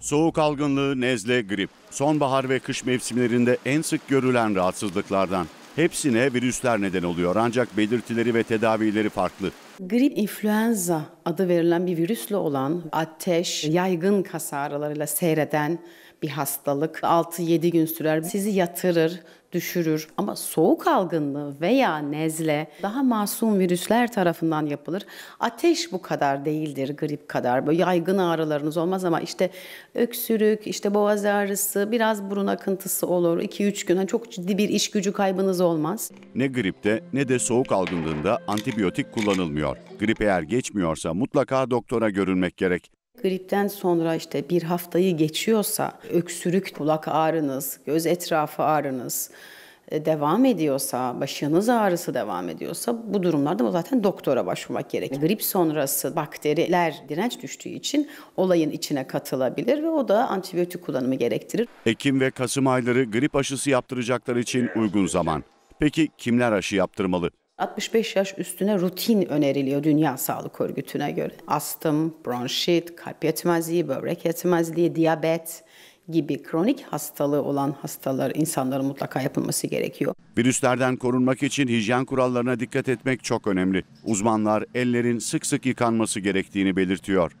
Soğuk algınlığı, nezle, grip. Sonbahar ve kış mevsimlerinde en sık görülen rahatsızlıklardan. Hepsine virüsler neden oluyor ancak belirtileri ve tedavileri farklı. Grip influenza adı verilen bir virüsle olan ateş, yaygın kas ağrılarıyla seyreden bir hastalık. 6-7 gün sürer, sizi yatırır, düşürür. Ama soğuk algınlığı veya nezle daha masum virüsler tarafından yapılır. Ateş bu kadar değildir grip kadar. Böyle yaygın ağrılarınız olmaz ama işte öksürük, işte boğaz ağrısı, biraz burun akıntısı olur. 2-3 gün çok ciddi bir iş gücü kaybınız olmaz. Ne gripte ne de soğuk algınlığında antibiyotik kullanılmıyor geçmiyor. Grip eğer geçmiyorsa mutlaka doktora görünmek gerek. Gripten sonra işte bir haftayı geçiyorsa öksürük, kulak ağrınız, göz etrafı ağrınız e, devam ediyorsa, başınız ağrısı devam ediyorsa bu durumlarda zaten doktora başvurmak gerekir. Grip sonrası bakteriler direnç düştüğü için olayın içine katılabilir ve o da antibiyotik kullanımı gerektirir. Ekim ve Kasım ayları grip aşısı yaptıracaklar için uygun zaman. Peki kimler aşı yaptırmalı? 65 yaş üstüne rutin öneriliyor Dünya Sağlık Örgütü'ne göre. Astım, bronşit, kalp yetmezliği, böbrek yetmezliği, diyabet, gibi kronik hastalığı olan hastalar insanların mutlaka yapılması gerekiyor. Virüslerden korunmak için hijyen kurallarına dikkat etmek çok önemli. Uzmanlar ellerin sık sık yıkanması gerektiğini belirtiyor.